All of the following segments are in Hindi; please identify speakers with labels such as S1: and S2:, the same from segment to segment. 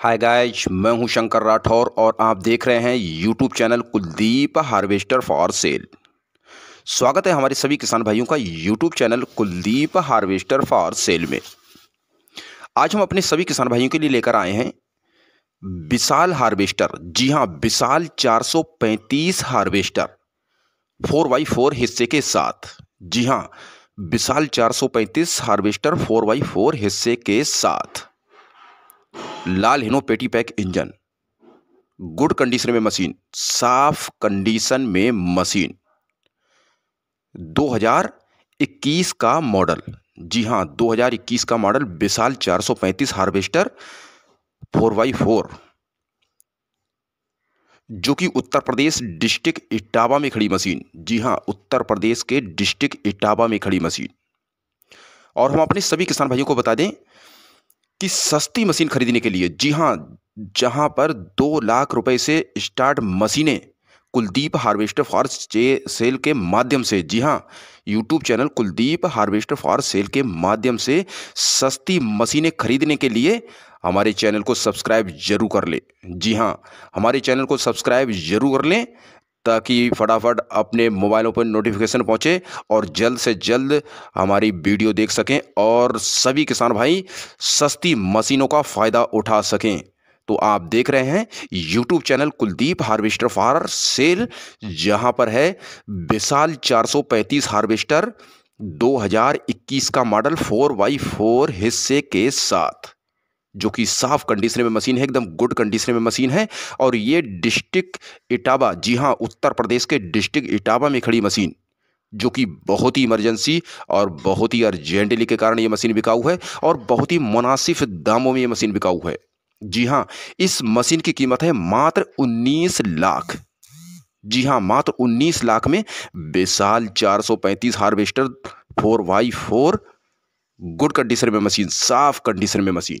S1: हाय गाइज मैं हूं शंकर राठौर और आप देख रहे हैं YouTube channel Kuldeep harvester for sale स्वागत है हमारे सभी किसान भाइयों का YouTube channel Kuldeep harvester for sale में आज हम अपने सभी किसान भाइयों के लिए लेकर आए हैं विशाल हार्वेस्टर जी हाँ Vishal 435 harvester four by four हिस्से के साथ जी हाँ Vishal 435 harvester four by four हिस्से के साथ लाल हिनो पेटी पैक इंजन गुड कंडीशन में मशीन साफ कंडीशन में मशीन 2021 का मॉडल जी हाँ 2021 का मॉडल विशाल 435 हार्वेस्टर 4x4 जो कि उत्तर प्रदेश डिस्ट्रिक्ट इटावा में खड़ी मशीन जी हाँ उत्तर प्रदेश के डिस्ट्रिक्ट इटावा में खड़ी मशीन और हम अपने सभी किसान भाइयों को बता दें कि सस्ती मशीन खरीदने के लिए जी हाँ जहां पर दो लाख रुपए से स्टार्ट मशीनें कुलदीप हार्वेस्टर फॉर सेल के माध्यम से जी हाँ YouTube channel Kuldeep harvester for sale के माध्यम से सस्ती मशीनें खरीदने के लिए हमारे चैनल को सब्सक्राइब जरूर कर लें जी हाँ हमारे चैनल को सब्सक्राइब जरूर कर लें ताकि फटाफट अपने मोबाइलों पर नोटिफिकेशन पहुंचे और जल्द से जल्द हमारी वीडियो देख सकें और सभी किसान भाई सस्ती मशीनों का फ़ायदा उठा सकें तो आप देख रहे हैं YouTube channel Kuldeep harvester for sale जहां पर है विशाल 435 हार्वेस्टर 2021 का मॉडल फोर बाई फोर हिस्से के साथ जो कि साफ कंडीशन में मशीन है एकदम गुड कंडीशन में मशीन है और ये डिस्ट्रिक्ट इटावा जी हाँ उत्तर प्रदेश के डिस्ट्रिक्ट इटावा में खड़ी मशीन जो कि बहुत ही इमरजेंसी और बहुत ही अर्जेंटली के कारण ये मशीन बिकाऊ है और बहुत ही मुनासिब दामों में ये मशीन बिकाऊ है जी हाँ इस मशीन की कीमत है मात्र 19 लाख जी हाँ मात्र 19 लाख में बेसाल 435 harvester four by four good condition में मशीन साफ कंडीशन में मशीन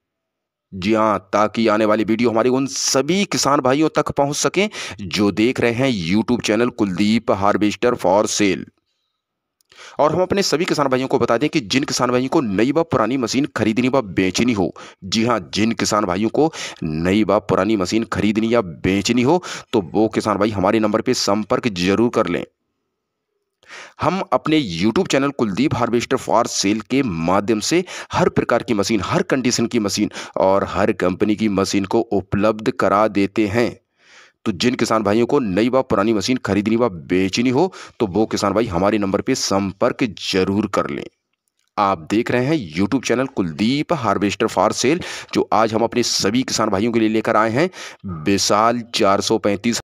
S1: जी हाँ ताकि आने वाली वीडियो हमारी उन सभी किसान भाइयों तक पहुंच सकें जो देख रहे हैं YouTube channel Kuldeep harvester for sale और हम अपने सभी किसान भाइयों को बता दें कि जिन किसान भाइयों को नई व पुरानी मशीन खरीदनी व बेचनी हो जी हाँ जिन किसान भाइयों को नई व पुरानी मशीन खरीदनी या बेचनी हो तो वो किसान भाई हमारे नंबर पर संपर्क जरूर कर लें हम अपने YouTube channel Kuldeep harvester for sale के माध्यम से हर प्रकार की मशीन हर कंडीशन की मशीन और हर कंपनी की मशीन को उपलब्ध करा देते हैं तो जिन किसान भाइयों को नई व पुरानी मशीन खरीदनी व बेचनी हो तो वो किसान भाई हमारे नंबर पर संपर्क जरूर कर लें आप देख रहे हैं YouTube channel Kuldeep harvester for sale जो आज हम अपने सभी किसान भाइयों के लिए लेकर आए हैं विशाल चार सौ पैंतीस